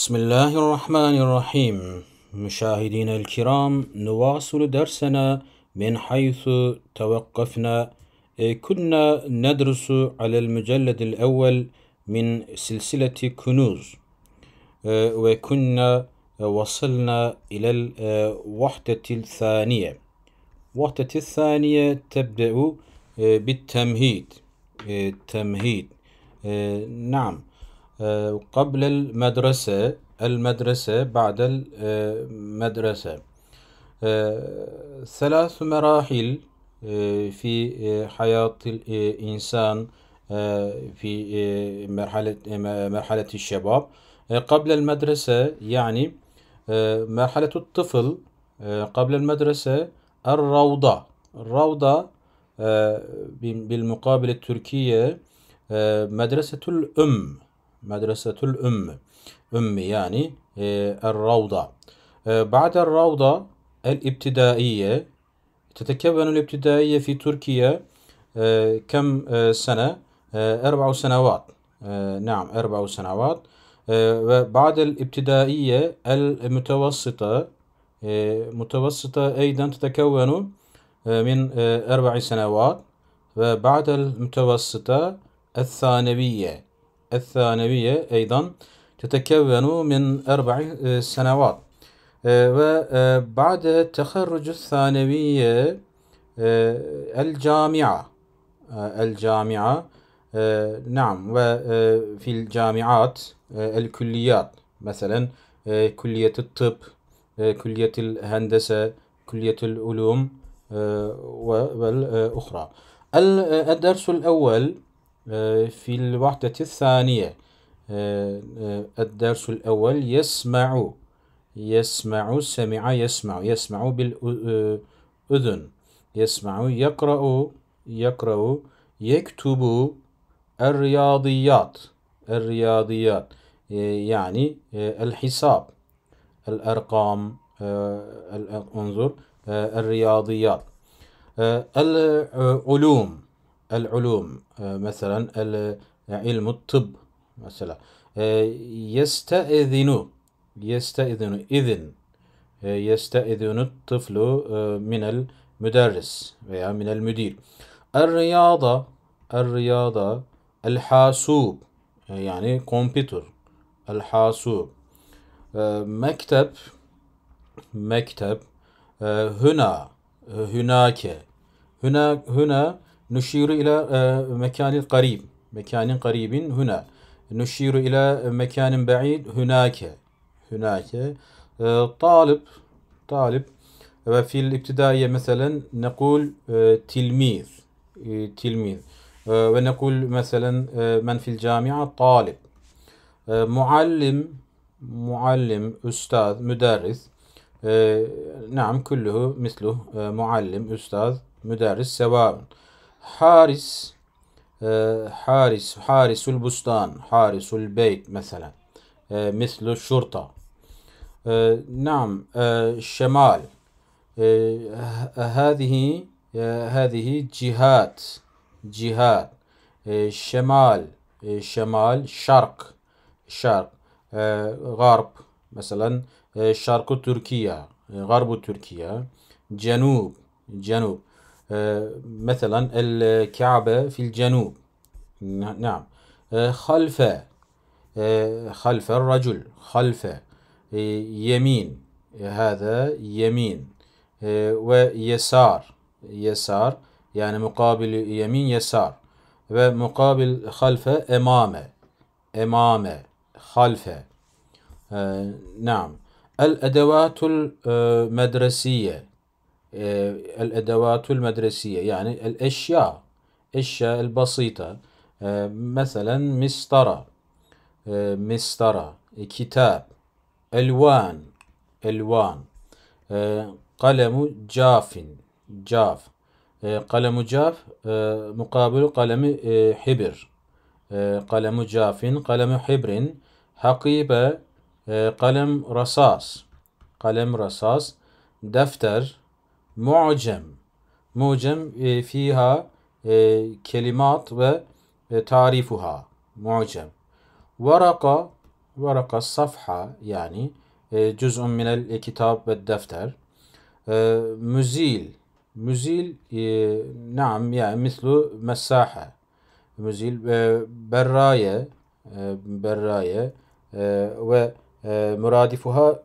بسم الله الرحمن الرحيم مشاهدينا الكرام نواصل درسنا من حيث توقفنا كنا ندرس على المجلد الأول من سلسلة كنوز وكنا وصلنا إلى الوحدة الثانية الوحدة الثانية تبدأ بالتمهيد التمهيد نعم آه، قبل المدرسة المدرسة بعد المدرسة آه، آه، ثلاث مراحل في حياة الإنسان في مرحلة مرحلة الشباب قبل المدرسة يعني مرحلة الطفل قبل المدرسة الروضة الروضة بالمقابل التركية مدرسة الأم مدرسة الأم أم يعني آه، الروضة آه، بعد الروضة الابتدائية تتكون الابتدائية في تركيا آه، كم سنة أربع سنوات نعم أربع سنوات وبعد الابتدائية المتوسطة متوسطة أيضا تتكون من أربع سنوات وبعد المتوسطة الثانوية الثانوية أيضا تتكون من أربع آه، سنوات آه، وبعد آه، تخرج الثانوية الجامعة الجامعة نعم وفي الجامعات الكليات مثلا كلية الطب كلية الهندسة كلية العلوم والأخرى الدرس الأول آه، في الوحدة الثانية آه، آه، الدرس الأول يسمع يسمع سمع يسمع يسمع بالأذن يسمع يقرأ يقرأ يكتب الرياضيات الرياضيات يعني الحساب الأرقام انظر الرياضيات العلوم el-ulum e, mesela el ilmu tıb mesela e, yesteezinu yesteezinu izin e, yesteezinu tıflu minel müderris veya minel müdir. Er-riyada er-riyada el-hasub yani kompütür el-hasub mektep mektep hüna hünake hüna hüna Nuşiru e, ila mekanil garib. Mekanin qaribin, huna. Nuşiru ila mekanin ba'id hunake. Hunake. E, talib talib Ve fil ibtidaiye mesela nekul e, tilmiz. Tilmiz. Ve nekul mesela men fil camia talib Muallim. Muallim, üstad, müderris. Naam kulluhu misluh. Muallim, üstad, müderris, sevabın. حارس آه، حارس حارس البستان حارس البيت مثلا آه، مثل الشرطة آه، نعم الشمال هذه هذه جهات جهات شمال شمال شرق شرق غرب مثلا شرق تركيا غرب تركيا جنوب جنوب آه، مثلا الكعبة في الجنوب نعم آه، خلف آه، خلف الرجل خلف يمين هذا يمين ويسار يسار يعني مقابل يمين يسار ومقابل خلف أمامة أمامة خلف نعم الأدوات المدرسية آه، الأدوات المدرسية يعني الأشياء الأشياء البسيطة آه، مثلا مسطرة آه، مسطرة كتاب ألوان ألوان قلم جاف جاف قلم جاف مقابل قلم حبر قلم جاف قلم حبر حقيبة قلم رصاص قلم رصاص دفتر mu'cem. Mu'cem e, fiha e, kelimat ve e, tarifuha. Mu'cem. Varaka, varaka safha yani e, cüz'un minel e, kitab ve defter. E, müzil, müzil e, naam yani mislu mesaha. Müzil e, berraye, e, berraye e, ve e, muradifuha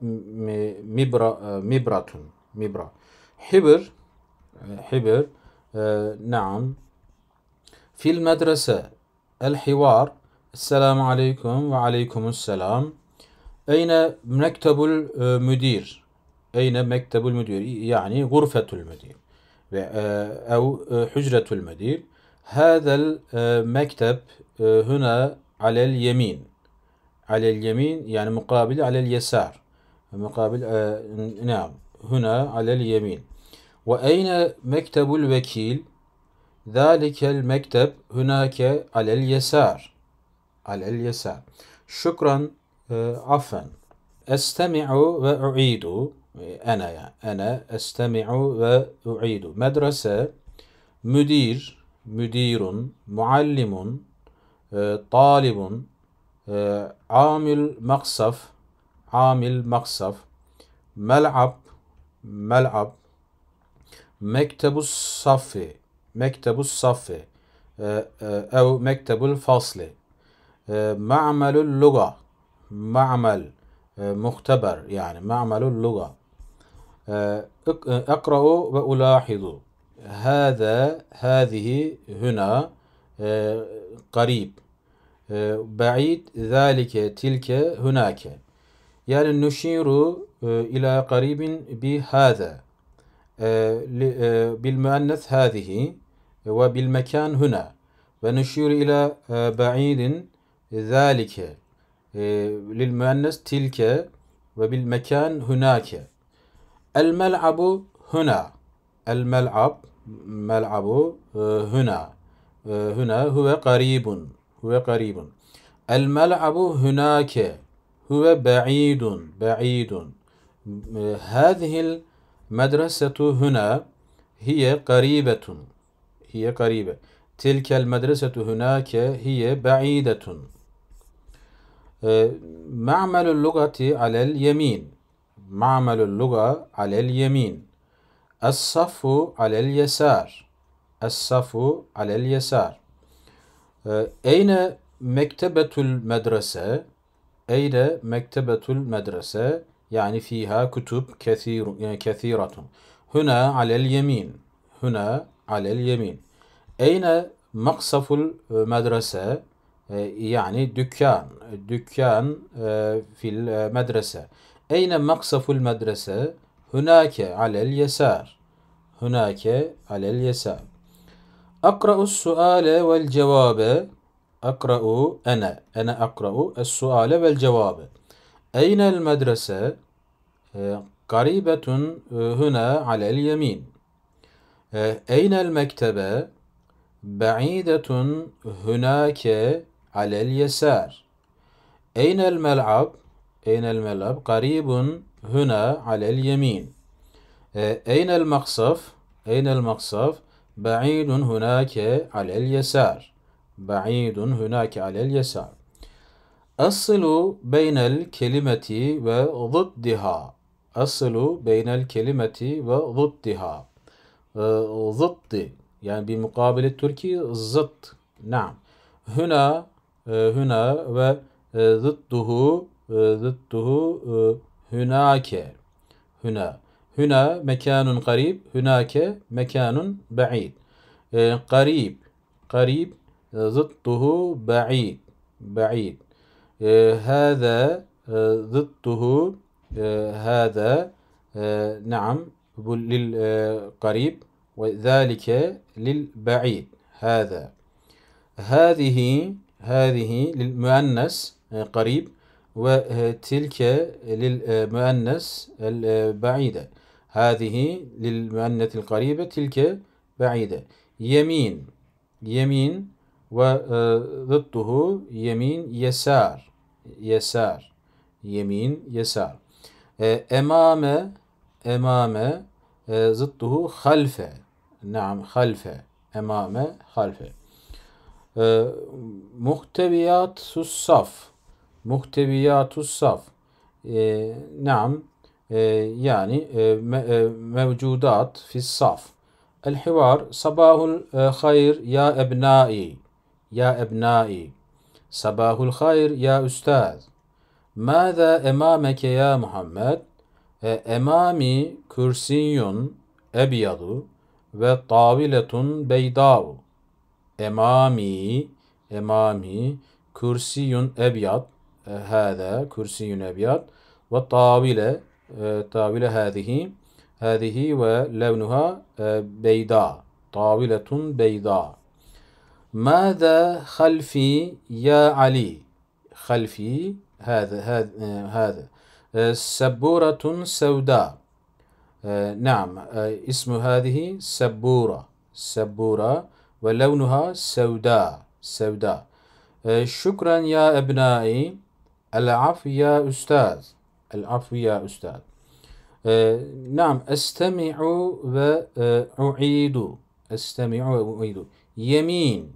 mibra, e, mibratun, mibra. Hibr Hibr e, Naam Fil medrese El hivar Esselamu aleyküm ve aleykümüsselam Eyne mektebul e, müdir Eyne mektebul müdir Yani gurfetul müdir ve e, ev hücretul müdir Hadel mekteb huna alel yemin alel yemin yani mukabil alel yesar mukabil nam huna alel yemin وأين مكتب الوكيل؟ ذلك المكتب هناك على اليسار على اليسار شكرا آه، عفوا أستمع وأعيد أنا يعني أنا أستمع وأعيد مدرسة مدير مدير معلم آه، طالب آه، عامل مقصف عامل مقصف ملعب ملعب مكتب الصف مكتب الصف آه، آه، أو مكتب الفصل آه، معمل اللغة معمل مختبر يعني معمل اللغة أقرأ وألاحظ هذا هذه هنا قريب بعيد ذلك تلك هناك يعني نشير إلى قريب بهذا آه، آه، بالمؤنث هذه وبالمكان هنا ونشير إلى آه، بعيد ذلك للمؤنث تلك وبالمكان هناك الملعب هنا الملعب ملعب هنا هنا هو قريب هو قريب الملعب هناك هو بعيد بعيد هذه medresetu huna hiye garibetun. Hiye garibe. Tilkel medresetu hunake hiye ba'idetun. Ee, ma'melul lugati alel yemin. Ma'melul luga alel yemin. Es-safu alel yesar. Es-safu alel yesar. Ee, eyne mektebetül medrese. Eyne mektebetül medrese. Yani fiha kutub kethiratun. Huna alel yemin. Huna alel yemin. Eyne maksaful e, medrese e, yani dükkan dükkan e, fil medrese. Eyne maksaful medrese? Hunake alel yesar. Hunake alel yesar. Akra'u suale vel cevabe. Akra'u ene. Ene akra'u es suale vel cevabe. Eynel medrese e, garibetun e, huna alel yemin. E, eynel mektebe ba'idetun hunake alel yesar. Eynel mel'ab Eynel mel'ab garibun huna alel yemin. Eynel maksaf Eynel maksaf ba'idun hunake alel yesar. Ba'idun hunake alel yesar. Aslu beynel kelimeti ve zıddiha. Aslu beynel kelimeti ve zıddiha. Zıddi. Yani bir mukabili Türki zıt. Naam. Huna, e, huna ve e, zıdduhu, e, zıdduhu hünake. huna, huna mekanun garib, hünake mekanun ba'id. Garib, garib zıdduhu ba'id. Ba'id. آه، هذا آه، ضده آه، هذا نعم للقريب وذلك للبعيد هذا هذه هذه للمؤنث قريب وتلك للمؤنث البعيدة هذه للمؤنث القريبة تلك بعيدة يمين يمين وضده يمين يسار yesar. Yemin yesar. E, emame emame e, zıttuhu halfe. Naam halfe. Emame halfe. E, muhteviyatus saf. Muhteviyatus saf. E, naam e, yani e, me, e, mevcudat fis saf. El hivar sabahul e, hayr ya ebnai. Ya ebnai. Sabahul hayr ya üstad. Mâzâ emâmeke ya Muhammed? E, emami kürsiyun ebyadu ve taviletun beydavu. Emami, emami, kürsiyun ebyad, e, hâdâ, kürsiyun ebyad ve tavile, e, tavile hâzihi, hâzihi ve levnuha e, beyda, taviletun beyda. ماذا خلفي يا علي خلفي هذا هذا هذا آه، سبورة سوداء آه، نعم آه، اسم هذه سبورة سبورة ولونها سوداء سوداء شكرا يا أبنائي العفو يا أستاذ العفو يا أستاذ نعم أستمع وأعيد أستمع وأعيد يمين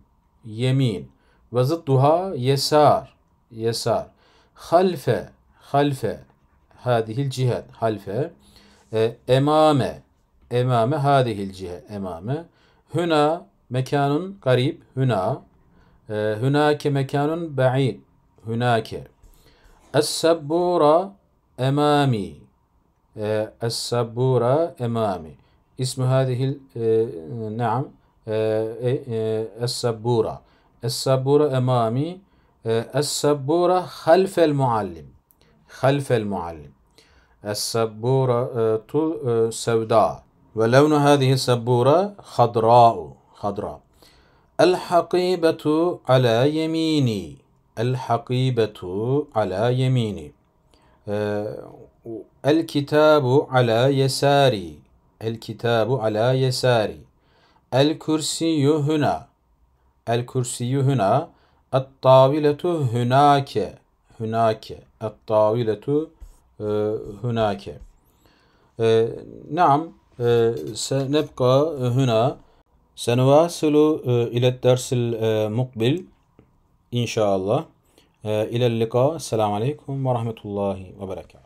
yemin. Ve zıdduha yesar. Yesar. Halfe. Halfe. Hadihil cihet. Halfe. E, emame. Emame. Hadihil cihet. Emame. Hüna. Mekanun garip. Hüna. E, hünake mekanun ba'id. Hünake. Es-sabbura emami. E, es-sabbura emami. اسم هذه نعم آه، إيه، آه، السبورة السبورة أمامي آه، السبورة خلف المعلم خلف المعلم السبورة سوداء ولون هذه السبورة خضراء خضراء الحقيبة على يميني الحقيبة على يميني الكتاب على يساري الكتاب على يساري El kürsiyü hüna. El kürsiyü hüna. Et taviletu hünake. Hünake. Et taviletu hünake. Naam. سنبقى هنا سنواصل إلى الدرس المقبل إن شاء الله إلى اللقاء السلام عليكم ورحمة الله وبركاته